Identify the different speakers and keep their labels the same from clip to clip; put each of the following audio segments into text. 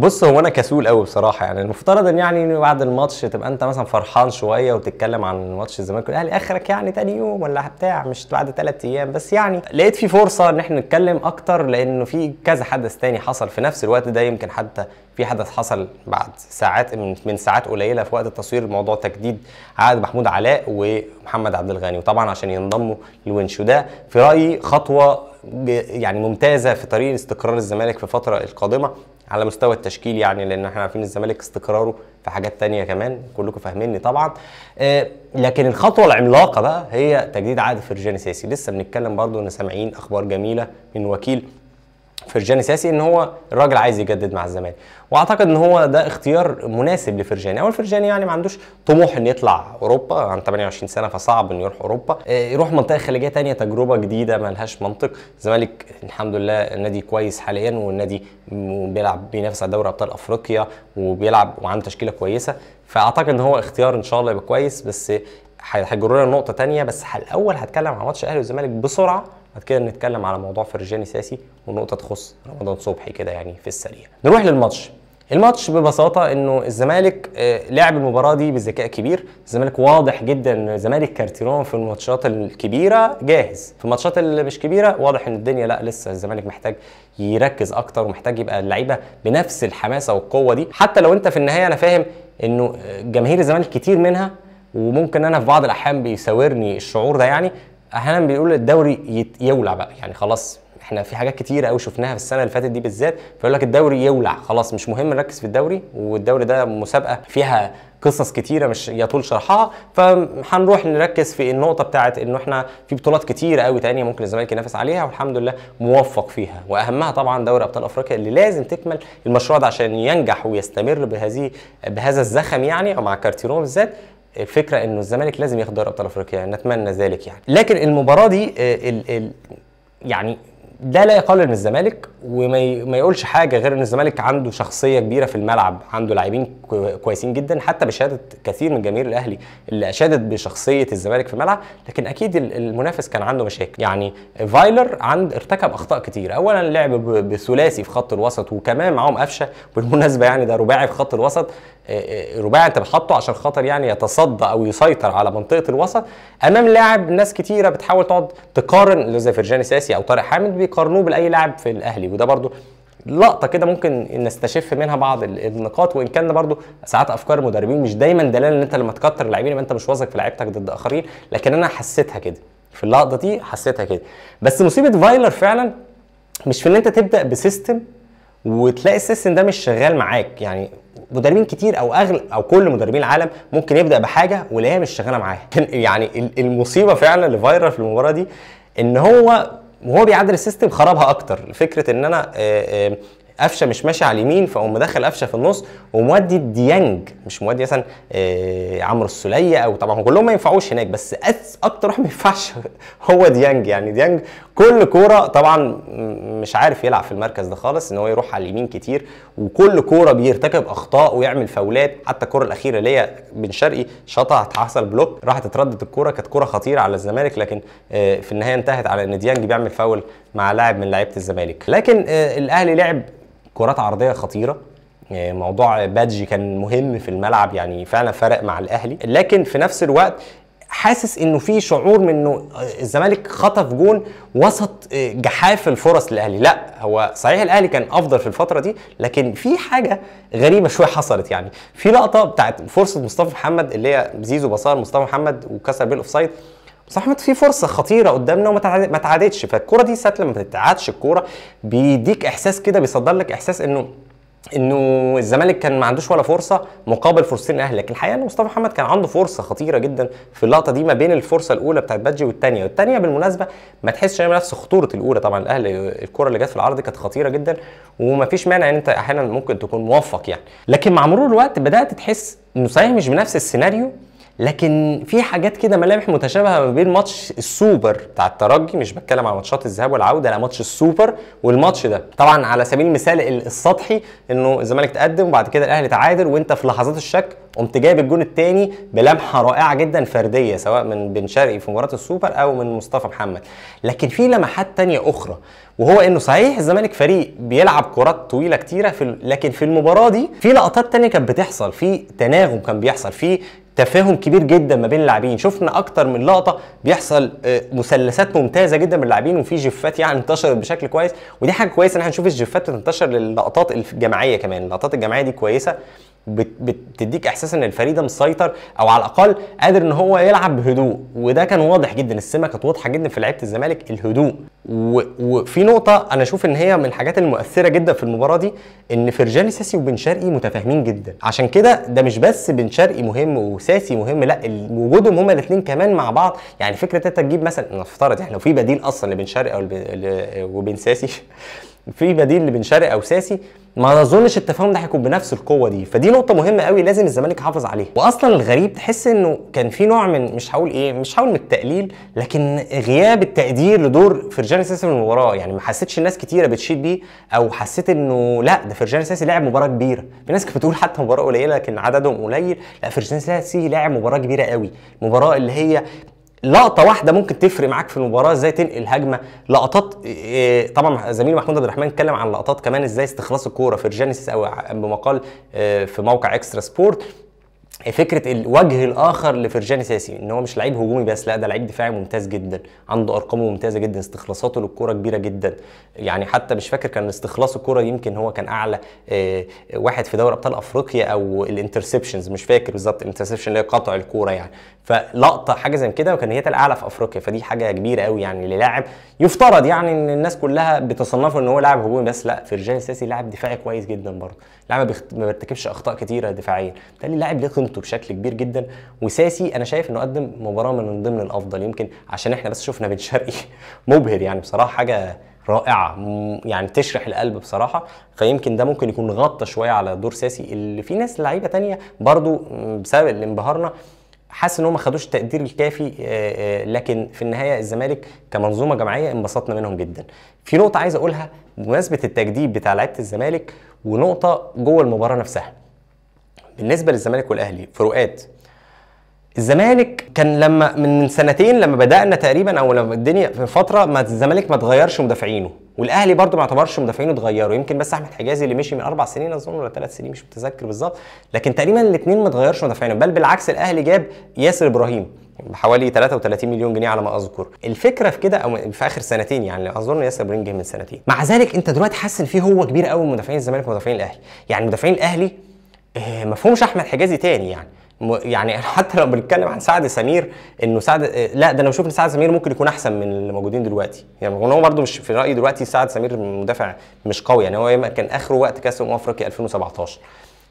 Speaker 1: بص هو انا كسول قوي بصراحه يعني المفترض ان يعني بعد الماتش تبقى انت مثلا فرحان شويه وتتكلم عن ماتش الزمالك والاهلي اخرك يعني تاني يوم ولا بتاع مش بعد ثلاث ايام بس يعني لقيت في فرصه ان احنا نتكلم اكتر لانه في كذا حدث تاني حصل في نفس الوقت ده يمكن حتى في حدث حصل بعد ساعات من, من ساعات قليله في وقت التصوير موضوع تجديد عقد محمود علاء ومحمد عبد الغني وطبعا عشان ينضموا لونش وده في رايي خطوه يعني ممتازه في طريق استقرار الزمالك في الفتره القادمه على مستوى التشكيل يعني لان احنا عارفين الزمالك استقراره في حاجات تانية كمان كلكم فاهميني طبعا آه، لكن الخطوه العملاقه بقى هي تجديد عقد فرجاني ساسي لسه بنتكلم برضو ان سامعين اخبار جميله من وكيل فرجاني ساسي ان هو الراجل عايز يجدد مع الزمالك واعتقد ان هو ده اختيار مناسب لفرجاني اول فرجاني يعني ما عندوش طموح ان يطلع اوروبا عن 28 سنه فصعب انه يروح اوروبا آه، يروح منطقه خليجيه تانية تجربه جديده ما لهاش منطق الزمالك الحمد لله نادي كويس حاليا والنادي بيلعب بينافس على دوري ابطال افريقيا وبيلعب وعنده تشكيله كويسه فاعتقد ان هو اختيار ان شاء الله يبقى كويس بس هيجروا لنا نقطه تانية بس الاول هتكلم عن ماتش الاهلي والزمالك بسرعه بعد كده نتكلم على موضوع فرجاني ساسي ونقطه تخص رمضان صبحي كده يعني في السريع نروح للماتش الماتش ببساطه انه الزمالك آه، لعب المباراه دي بذكاء كبير الزمالك واضح جدا ان الزمالك كارتيرون في الماتشات الكبيره جاهز في الماتشات اللي مش كبيره واضح ان الدنيا لا لسه الزمالك محتاج يركز اكتر ومحتاج يبقى اللعيبه بنفس الحماسه والقوه دي حتى لو انت في النهايه انا فاهم انه جماهير الزمالك كتير منها وممكن انا في بعض الاحيان بيساورني الشعور ده يعني احيانا بيقول الدوري يولع بقى يعني خلاص احنا في حاجات كتيره قوي شفناها في السنه اللي فاتت دي بالذات فيقول لك الدوري يولع خلاص مش مهم نركز في الدوري والدوري ده مسابقه فيها قصص كتيره مش يطول شرحها فهنروح نركز في النقطه بتاعه انه احنا في بطولات كتيره قوي تانية ممكن الزمالك ينافس عليها والحمد لله موفق فيها واهمها طبعا دوري ابطال افريقيا اللي لازم تكمل المشروع ده عشان ينجح ويستمر بهذه بهذا الزخم يعني مع كارتيرون بالذات الفكره انه الزمالك لازم ياخد دوري ابطال افريقيا نتمنى ذلك يعني لكن المباراه دي الـ آه، الـ يعني ده لا يقلل من الزمالك وما يقولش حاجه غير ان الزمالك عنده شخصيه كبيره في الملعب عنده لاعبين كويسين جدا حتى بشهاده كثير من جماهير الاهلي اللي اشادت بشخصيه الزمالك في الملعب لكن اكيد المنافس كان عنده مشاكل يعني فايلر عند ارتكب اخطاء كتير اولا لعب بثلاثي في خط الوسط وكمان معاهم قفشه بالمناسبه يعني ده رباعي في خط الوسط آه، آه، رباعي انت بتحطه عشان خاطر يعني يتصدى او يسيطر على منطقه الوسط امام لاعب ناس كتيره بتحاول تقعد تقارن زي فرجاني ساسي او طارق حامد بيقارنوه باي لاعب في الاهلي وده برده لقطه كده ممكن نستشف منها بعض النقاط وان كان برضو ساعات افكار المدربين مش دايما دلاله ان انت لما تكتر اللاعبين يبقى انت مش واثق في لعيبتك ضد اخرين لكن انا حسيتها كده في اللقطه دي حسيتها كده بس مصيبه فايلر فعلا مش في ان انت تبدا بسيستم وتلاقي السيستم ده مش شغال معاك يعني مدربين كتير او اغلب او كل مدربين العالم ممكن يبدا بحاجه هي مش شغاله معاه يعني المصيبه فعلا لفايرا في المباراه دي ان هو وهو بيعدل السيستم خربها اكتر فكره ان انا قفشه مش ماشي على اليمين فاقوم مدخل قفشه في النص ومودي ديانج مش مودي مثلا آه عمرو السوليه او طبعا كلهم ما ينفعوش هناك بس اكتر واحد ما ينفعش هو ديانج يعني ديانج كل كوره طبعا مش عارف يلعب في المركز ده خالص ان هو يروح على اليمين كتير وكل كوره بيرتكب اخطاء ويعمل فاولات حتى الكوره الاخيره اللي هي بن شرقي شطها حصل بلوك راحت اتردد الكوره كانت كوره خطيره على الزمالك لكن آه، في النهايه انتهت على ان ديانج بيعمل فاول مع لاعب من لعيبه الزمالك لكن آه، الاهلي لعب كرات عرضيه خطيره يعني موضوع بادجي كان مهم في الملعب يعني فعلا فرق مع الاهلي لكن في نفس الوقت حاسس انه في شعور من انه الزمالك خطف جون وسط آه، جحاف الفرص للاهلي لا هو صحيح الاهلي كان افضل في الفتره دي لكن في حاجه غريبه شويه حصلت يعني في لقطه بتاعت فرصه مصطفى محمد اللي هي زيزو بصار مصطفى محمد وكسر بيه الاوفسايد صح في فرصه خطيره قدامنا وما تعادتش فالكوره دي ساعه لما تتعادش الكوره بيديك احساس كده بيصدر لك احساس انه انه الزمالك كان ما عندوش ولا فرصه مقابل فرصتين الاهلي لكن الحقيقه ان مصطفى محمد كان عنده فرصه خطيره جدا في اللقطه دي ما بين الفرصه الاولى بتاعت بادجي والثانيه والثانيه بالمناسبه ما تحسش ان نفس خطوره الاولى طبعا الاهلي الكره اللي جت في العرض كانت خطيره جدا وما فيش مانع ان انت احيانا ممكن تكون موفق يعني لكن مع مرور الوقت بدات تحس انه صحيح مش بنفس السيناريو لكن في حاجات كده ملامح متشابهه ما بين ماتش السوبر بتاع الترجي مش بتكلم على ماتشات الذهاب والعوده لا ماتش السوبر والماتش ده طبعا على سبيل المثال السطحي انه الزمالك تقدم وبعد كده الاهلي تعادل وانت في لحظات الشك قمت جايب الجون الثاني بلمحه رائعه جدا فرديه سواء من بن شرقي في مباراه السوبر او من مصطفى محمد لكن في لمحات تانية اخرى وهو انه صحيح الزمالك فريق بيلعب كرات طويله كتيره في لكن في المباراه دي في لقطات تانية كانت بتحصل في تناغم كان بيحصل في تفاهم كبير جدا ما بين اللاعبين شفنا اكتر من لقطه بيحصل آه، مثلثات ممتازه جدا من اللاعبين وفي جفات يعني انتشرت بشكل كويس ودي حاجه كويسه ان احنا نشوف الجفات بتنتشر للقطات الجماعيه كمان اللقطات الجماعيه دي كويسه بتديك احساس ان الفريده مسيطر او على الاقل قادر ان هو يلعب بهدوء وده كان واضح جدا السمه كانت واضحه جدا في لعيبه الزمالك الهدوء وفي نقطه انا اشوف ان هي من الحاجات المؤثره جدا في المباراه دي ان فرجاني ساسي وبن شرقي متفاهمين جدا عشان كده ده مش بس بن شرقي مهم وساسي مهم لا وجودهم هما الاثنين كمان مع بعض يعني فكره انت تجيب مثلا نفترض احنا لو في بديل اصلا لبن شرقي او وبن ساسي في بديل لبن شرقي او ساسي ما اظنش التفاهم ده هيكون بنفس القوه دي فدي نقطه مهمه قوي لازم الزمالك يحافظ عليها واصلا الغريب تحس انه كان في نوع من مش هقول ايه مش هقول من التقليل لكن غياب التقدير لدور فرجاني ساسي من المباراه يعني ما حسيتش الناس كتيره بتشيد بيه او حسيت انه لا ده فرجاني ساسي لعب مباراه كبيره في ناس كانت بتقول حتى مباراه قليله لكن عددهم قليل لا فرجاني ساسي لعب مباراه كبيره قوي المباراه اللي هي لقطه واحده ممكن تفرق معاك في المباراه ازاي تنقل هجمه لقطات إيه، طبعا زميلي محمود عبد الرحمن اتكلم عن لقطات كمان ازاي استخلاص الكوره في الجينيسيس او بمقال آه، في موقع اكسترا سبورت فكره الوجه الاخر لفرجاني ساسي ان هو مش لعيب هجومي بس لا ده لعيب دفاعي ممتاز جدا عنده ارقامه ممتازه جدا استخلاصاته للكوره كبيره جدا يعني حتى مش فاكر كان استخلاص الكوره يمكن هو كان اعلى آه، واحد في دوري ابطال افريقيا او الانترسبشنز مش فاكر بالظبط الانترسبشن اللي هي قطع الكوره يعني فلقطه حاجه زي كده وكان هي الاعلى في افريقيا فدي حاجه كبيره قوي يعني للاعب يفترض يعني ان الناس كلها بتصنفه ان هو لاعب هجومي بس لا فرجاني ساسي لاعب دفاعي كويس جدا برضه لاعب ما بيرتكبش اخطاء كتيره دفاعيا بالتالي لاعب ليه قيمته بشكل كبير جدا وساسي انا شايف انه قدم مباراه من ضمن الافضل يمكن عشان احنا بس شفنا بن شرقي مبهر يعني بصراحه حاجه رائعه يعني تشرح القلب بصراحه فيمكن ده ممكن يكون غطى شويه على دور ساسي اللي في ناس لعيبه تانية برضو بسبب اللي انبهرنا حاسس ان هم ما خدوش التقدير الكافي آه، آه، لكن في النهايه الزمالك كمنظومه جماعيه انبسطنا منهم جدا. في نقطه عايز اقولها بمناسبه التجديد بتاع لعيبه الزمالك ونقطه جوه المباراه نفسها. بالنسبه للزمالك والاهلي فروقات الزمالك كان لما من سنتين لما بدانا تقريبا او لما الدنيا في فتره ما الزمالك ما اتغيرش مدافعينه والاهلي برده ما اعتبرش مدافعينه اتغيروا يمكن بس احمد حجازي اللي مشي من اربع سنين اظن ولا ثلاث سنين مش متذكر بالظبط لكن تقريبا الاثنين ما اتغيرش مدافعينه بل بالعكس الاهلي جاب ياسر ابراهيم بحوالي 33 مليون جنيه على ما اذكر الفكره في كده او في اخر سنتين يعني اظن ياسر ابراهيم جه من سنتين مع ذلك انت دلوقتي حاسس ان في هو كبير قوي من مدافعين الزمالك ومدافعين الاهلي يعني مدافعين الاهلي آه، مفهومش احمد حجازي تاني يعني يعني حتى لو بنتكلم عن سعد سمير انه سعد آه، لا ده انا بشوف ان سعد سمير ممكن يكون احسن من اللي موجودين دلوقتي يعني هو برده مش في رايي دلوقتي سعد سمير مدافع مش قوي يعني هو كان اخره وقت كاس امم افريقيا 2017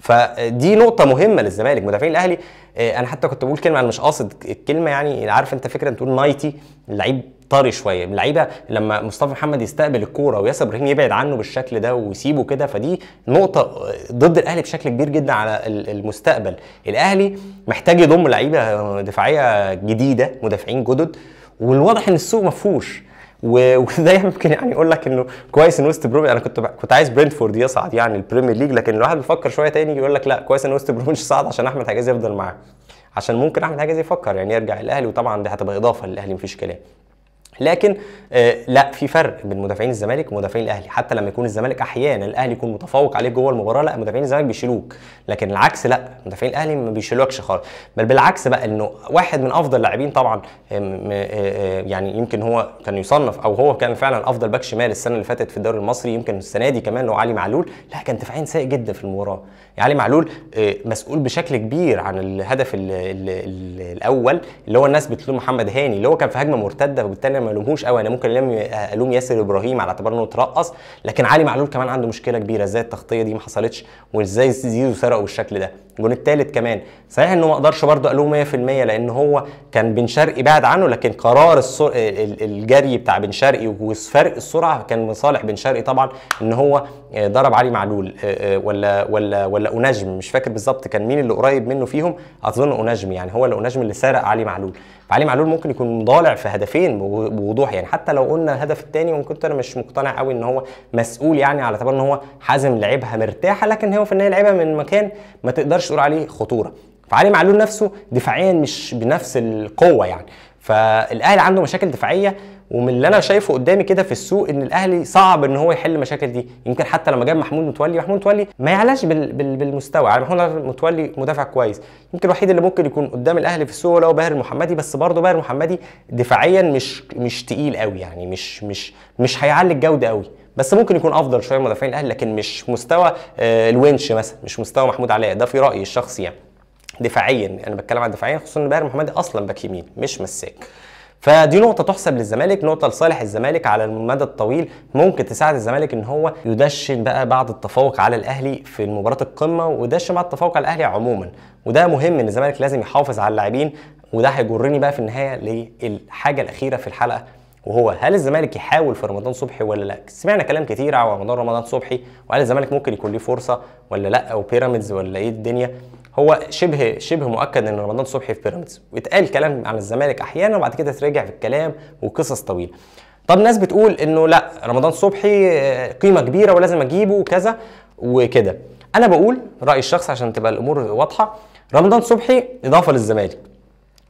Speaker 1: فدي نقطة مهمة للزمالك مدافعين الأهلي آه، أنا حتى كنت بقول كلمة أنا مش قاصد الكلمة يعني عارف أنت فكرة تقول نايتي اللعيب طري شويه اللعيبه لما مصطفى محمد يستقبل الكوره وياسر ابراهيم يبعد عنه بالشكل ده ويسيبه كده فدي نقطه ضد الاهلي بشكل كبير جدا على المستقبل الاهلي محتاج يضم لعيبه دفاعيه جديده مدافعين جدد والواضح ان السوق ما فيهوش وده يمكن يعني يقول لك انه كويس ان وست بروم انا كنت كنت عايز برينتفورد يصعد يعني البريمير ليج لكن الواحد بيفكر شويه تاني يقول لك لا كويس ان وست بروم مش صعد عشان احمد حجازي يفضل معاه عشان ممكن احمد حجازي يفكر يعني يرجع الاهلي وطبعا دي هتبقى اضافه للاهلي مفيش كلام لكن آه، لا في فرق بين مدافعين الزمالك ومدافعين الاهلي حتى لما يكون الزمالك احيانا الاهلي يكون متفوق عليك جوه المباراه لا مدافعين الزمالك بيشيلوك لكن العكس لا مدافعين الاهلي ما بيشيلوكش خالص بل بالعكس بقى انه واحد من افضل اللاعبين طبعا آه، آه، يعني يمكن هو كان يصنف او هو كان فعلا افضل باك شمال السنه اللي فاتت في الدوري المصري يمكن السنه دي كمان لو علي معلول لا كان دفاعيا سيء جدا في المباراه يعني علي معلول آه، مسؤول بشكل كبير عن الهدف الـ الـ الـ الاول اللي هو الناس بتلوم محمد هاني اللي هو كان في هجمه مرتده فبالتالي ما الومهوش قوي انا ممكن الوم ياسر ابراهيم على اعتبار انه اترقص لكن علي معلول كمان عنده مشكله كبيره ازاي التغطيه دي ما حصلتش وازاي زيزو سرقه بالشكل ده الجون الثالث كمان صحيح انه ما اقدرش برضه الومه 100% لان هو كان بن شرقي بعد عنه لكن قرار السر... الجري بتاع بن شرقي وفرق السرعه كان من صالح بن شرقي طبعا ان هو آه، ضرب علي معلول آه، آه، ولا ولا ولا اناجم مش فاكر بالظبط كان مين اللي قريب منه فيهم اظن اناجم يعني هو اللي اوناجم اللي سرق علي معلول فعلي معلول ممكن يكون ضالع في هدفين بوضوح يعني حتى لو قلنا الهدف الثاني ممكن انا مش مقتنع قوي ان هو مسؤول يعني على اعتبار ان هو حازم لعبها مرتاحه لكن هو في النهايه لعبها من مكان ما تقدرش تقول عليه خطوره فعلي معلول نفسه دفاعيا مش بنفس القوه يعني فالاهلي عنده مشاكل دفاعيه ومن اللي انا شايفه قدامي كده في السوق ان الاهلي صعب ان هو يحل المشاكل دي يمكن حتى لما جاب محمود متولي محمود متولي ما يعلاش بال بال بالمستوى يعني محمود متولي مدافع كويس يمكن الوحيد اللي ممكن يكون قدام الاهلي في السوق هو باهر المحمدي بس برضه باهر المحمدي دفاعيا مش مش تقيل قوي يعني مش مش مش هيعلي الجوده قوي بس ممكن يكون افضل شويه مدافعين الاهلي لكن مش مستوى آه، الونش مثلا مش مستوى محمود علاء ده في رايي الشخصي يعني دفاعيا انا بتكلم عن دفاعيا خصوصا ان باهر محمدي اصلا باك يمين مش مساك فدي نقطه تحسب للزمالك نقطه لصالح الزمالك على المدى الطويل ممكن تساعد الزمالك ان هو يدشن بقى بعد التفوق على الاهلي في مباراه القمه ويدشن بعد التفوق على الاهلي عموما وده مهم ان الزمالك لازم يحافظ على اللاعبين وده هيجرني بقى في النهايه للحاجه الاخيره في الحلقه وهو هل الزمالك يحاول في رمضان صبحي ولا لا؟ سمعنا كلام كتير على رمضان رمضان صبحي وهل الزمالك ممكن يكون ليه فرصه ولا لا وبيراميدز ولا ايه الدنيا؟ هو شبه شبه مؤكد ان رمضان صبحي في بيراميدز واتقال كلام عن الزمالك احيانا وبعد كده ترجع في الكلام وقصص طويله طب ناس بتقول انه لا رمضان صبحي آه، قيمه كبيره ولازم اجيبه وكذا وكده انا بقول رايي الشخصي عشان تبقى الامور واضحه رمضان صبحي اضافه للزمالك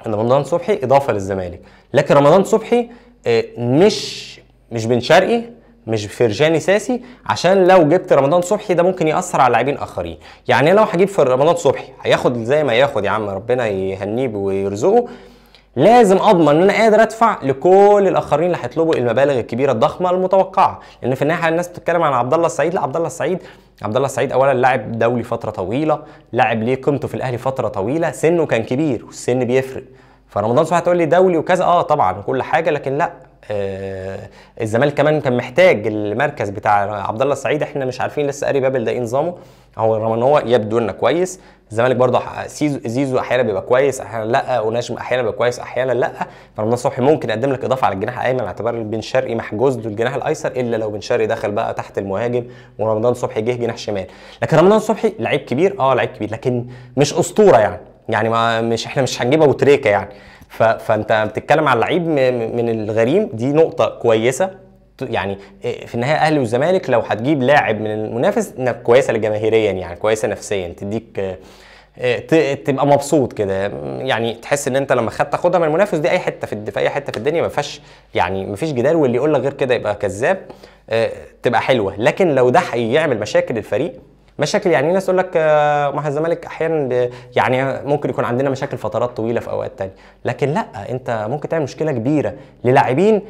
Speaker 1: ان رمضان صبحي اضافه للزمالك لكن رمضان صبحي آه، مش مش بن شرقي مش فرجاني ساسي عشان لو جبت رمضان صبحي ده ممكن ياثر على لاعبين اخرين يعني لو هجيب في رمضان صبحي هياخد زي ما ياخد يا عم ربنا يهنيه ويرزقه لازم اضمن ان انا قادر ادفع لكل الاخرين اللي هيطلبوا المبالغ الكبيره الضخمه المتوقعه لان في النهايه الناس بتتكلم عن عبد الله السعيد لا عبد الله السعيد عبد الله السعيد اولا لاعب دولي فتره طويله لاعب ليه قيمته في الاهلي فتره طويله سنه كان كبير والسن بيفرق فرمضان صبحي هتقول لي دولي وكذا اه طبعا كل حاجه لكن لا آه، الزمالك كمان كان محتاج المركز بتاع عبد الله السعيد احنا مش عارفين لسه قاري بابل ده ايه نظامه هو رغم ان هو يبدو لنا كويس الزمالك برضه زيزو, زيزو احيانا بيبقى كويس احيانا لا وناشم احيانا بيبقى كويس احيانا لا فرمضان صبحي ممكن يقدم لك اضافه على الجناح الايمن اعتبار بن شرقي محجوز له الجناح الايسر الا لو بن شرقي دخل بقى تحت المهاجم ورمضان صبحي جه جناح شمال لكن رمضان صبحي لعيب كبير اه لعيب كبير لكن مش اسطوره يعني يعني ما مش احنا مش هنجيب ابو تريكه يعني ف... فانت بتتكلم على لعيب من الغريم دي نقطه كويسه يعني آه، في النهايه اهلي والزمالك لو هتجيب لاعب من المنافس انك كويسه لجماهيريا يعني كويسه نفسيا تديك آه، آه، تبقى مبسوط كده يعني تحس ان انت لما خدت تاخدها من المنافس دي اي حته في, في اي حته في الدنيا ما فيهاش يعني ما فيش جدال واللي يقول لك غير كده يبقى كذاب تبقى حلوه لكن لو ده هيعمل مشاكل للفريق مشاكل يعني ناس تقول لك آه، ما الزمالك احيانا يعني ممكن يكون عندنا مشاكل فترات طويله في اوقات تانية لكن لا انت ممكن تعمل مشكله كبيره للاعبين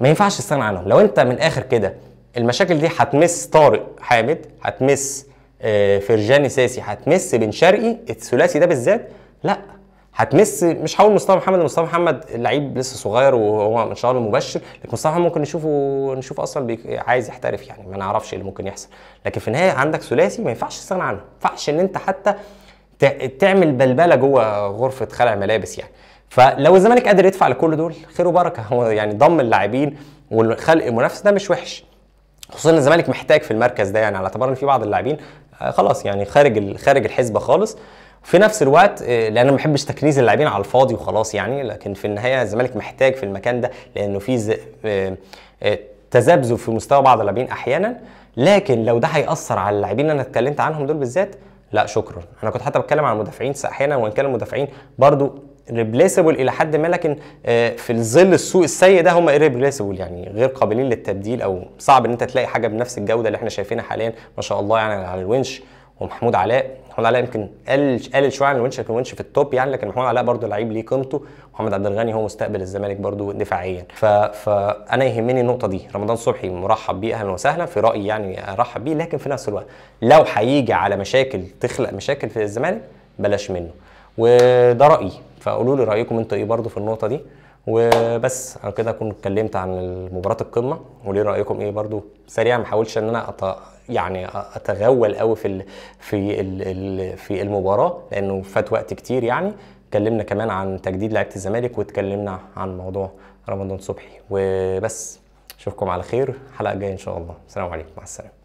Speaker 1: ما ينفعش تستغنى عنهم لو انت من الاخر كده المشاكل دي هتمس طارق حامد هتمس آه، فرجاني ساسي هتمس بن شرقي الثلاثي ده بالذات لا هتمس مش هقول مصطفى محمد مصطفى محمد لعيب لسه صغير وهو ان شاء الله مبشر لكن مصطفى محمد ممكن نشوفه نشوف اصلا عايز يحترف يعني ما نعرفش ايه اللي ممكن يحصل لكن في النهايه عندك ثلاثي ما ينفعش تستغنى عنه ما ينفعش ان انت حتى تعمل بلبله جوه غرفه خلع ملابس يعني فلو الزمالك قادر يدفع لكل دول خير وبركه هو يعني ضم اللاعبين وخلق المنافسه ده مش وحش خصوصا ان الزمالك محتاج في المركز ده يعني على اعتبار ان في بعض اللاعبين آه، خلاص يعني خارج خارج الحسبه خالص في نفس الوقت آه، لان انا ما بحبش تكنيز اللاعبين على الفاضي وخلاص يعني لكن في النهايه الزمالك محتاج في المكان ده لانه في آه، آه، تذبذب في مستوى بعض اللاعبين احيانا لكن لو ده هياثر على اللاعبين اللي انا اتكلمت عنهم دول بالذات لا شكرا انا كنت حتى بتكلم عن المدافعين احيانا وان كان المدافعين برضو ريبليسبل الى حد ما لكن في ظل السوق السيء ده هم ريبليسبل يعني غير قابلين للتبديل او صعب ان انت تلاقي حاجه بنفس الجوده اللي احنا شايفينها حاليا ما شاء الله يعني على الونش ومحمود علاء محمود علاء يمكن قل قل شويه عن الونش لكن الونش في التوب يعني لكن محمود علاء برده لعيب ليه قيمته محمد عبد الغني هو مستقبل الزمالك برده دفاعيا ف... فانا يهمني النقطه دي رمضان صبحي مرحب بيه اهلا وسهلا في رايي يعني ارحب بيه لكن في نفس الوقت لو هيجي على مشاكل تخلق مشاكل في الزمالك بلاش منه وده رايي فقولوا لي رايكم انتوا ايه برده في النقطه دي وبس انا كده اكون اتكلمت عن مباراه القمه وليه رايكم ايه برضو سريعا ما احاولش ان انا أط... يعني اتغول قوي في ال... في ال... في المباراه لانه فات وقت كتير يعني اتكلمنا كمان عن تجديد لعيبه الزمالك واتكلمنا عن موضوع رمضان صبحي وبس اشوفكم على خير الحلقه الجايه ان شاء الله السلام عليكم مع السلامه